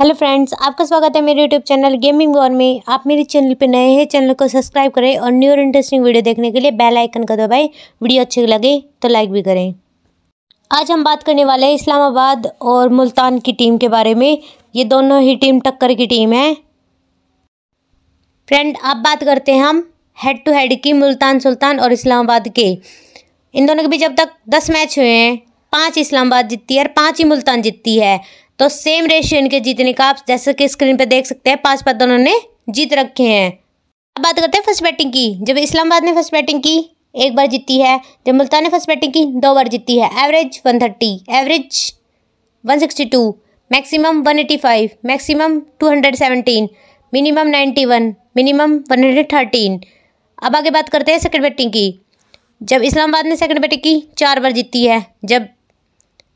hello friends आपका स्वागत है मेरे यूट्यूब चैनल गेमिंग वॉर में आप मेरे चैनल पर नए हैं चैनल को सब्सक्राइब करें और न्यू और इंटरेस्टिंग वीडियो देखने के लिए बेल आइकन का दबाएं वीडियो अच्छी लगे तो लाइक भी करें आज हम बात करने वाले हैं इस्लामाबाद और मुल्तान की टीम के बारे में ये दोनों ही टीम टक्कर की टीम है फ्रेंड अब बात करते हैं हम हेड टू हेड की मुल्तान सुल्तान और इस्लामाबाद के इन दोनों के बीच अब तक दस मैच हुए हैं पाँच इस्लामाबाद जीतती है और पाँच ही मुल्तान जीतती है तो सेम रेशियो इनके जीतने का आप जैसे कि स्क्रीन पे देख सकते हैं पांच पद दोनों ने जीत रखे हैं अब बात करते हैं फर्स्ट बैटिंग की जब इस्लामाबाद ने फर्स्ट बैटिंग की एक बार जीती है जब मुल्तान ने फर्स्ट बैटिंग की दो बार जीती है average one thirty average one sixty two maximum five maximum seventeen minimum one minimum one hundred thirteen अब आगे बात करते हैं सेकेंड बैटिंग की जब इस्लामाबाद ने सेकेंड बैटिंग की चार बार जीती है जब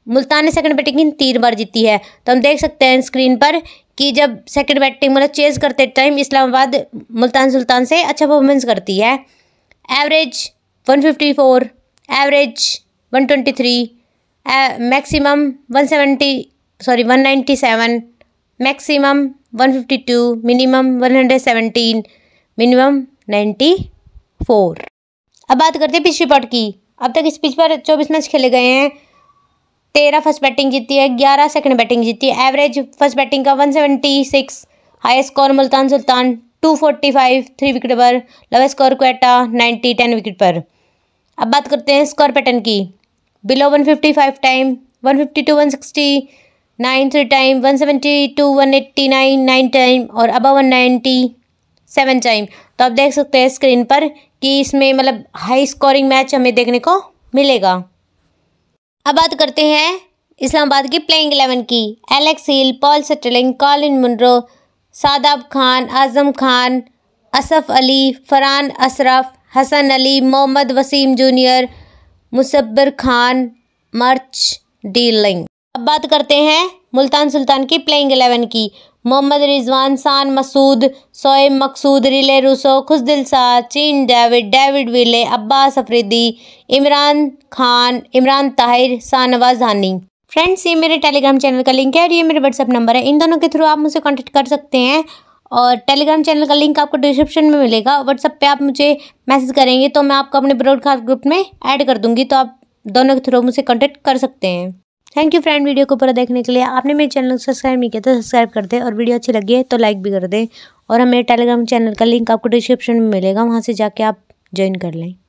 मुल्तान ने सेकंड बैटिंग तीन बार जीती है तो हम देख सकते हैं स्क्रीन पर कि जब सेकंड बैटिंग मतलब चेज करते टाइम इस्लामाबाद मुल्तान सुल्तान से अच्छा परफॉर्मेंस करती है average 154 average 123 maximum 170 sorry 197 maximum 152 minimum 117 minimum 94 अब बात करते हैं पिछली पॉट की अब तक इस पिच पर चौबीस मैच खेले गए हैं तेरह फर्स्ट बैटिंग जीती है ग्यारह सेकंड बैटिंग जीती है एवरेज फर्स्ट बैटिंग का one seventy six high score Multan Sultan two forty five three wicket पर lower score Quetta ninety ten wicket पर अब बात करते हैं स्कोर पैटर्न की below one fifty five time one fifty two one sixty nine three time one seventy two one eighty nine nine time और अब one ninety seven time तो आप देख सकते हैं स्क्रीन पर कि इसमें मतलब हाई स्कोरिंग मैच हमें देखने को मिलेगा अब बात करते हैं इस्लामाबाद की प्लेइंग एलेवन की Alex Hales Paul Stirling Colin Munro Shadab Khan Azam Khan Asif Ali Farhan Ashraf Hasan Ali Mohammad Wasim junior Musabbar Khan Marchant de Lange अब बात करते हैं मुल्तान सुल्तान की प्लेइंग एलेवन की मोहम्मद रिजवान शान मसूद सोएब मकसूद रिले रूसो खुशदिल शाह चीन David David Willey Abbas Afridi Imran Khan Imran Tahir Shahnawaz Dahani friends ये मेरे टेलीग्राम चैनल का लिंक है और ये मेरे व्हाट्सअप नंबर है इन दोनों के थ्रू आप मुझे कॉन्टेक्ट कर सकते हैं और टेलीग्राम चैनल का लिंक आपको डिस्क्रिप्शन में मिलेगा व्हाट्सअप पे आप मुझे मैसेज करेंगे तो मैं आपको अपने ब्रॉडकास्ट ग्रुप में ऐड कर दूंगी तो आप दोनों के थ्रू मुझे कॉन्टेक्ट कर सकते हैं थैंक यू फ्रेंड वीडियो को पूरा देखने के लिए आपने मेरे चैनल को सब्सक्राइब नहीं किया तो सब्सक्राइब कर दे और वीडियो अच्छी लगी है तो लाइक भी कर दें और हमारे टेलीग्राम चैनल का लिंक आपको डिस्क्रिप्शन में मिलेगा वहाँ से जाके आप ज्वाइन कर लें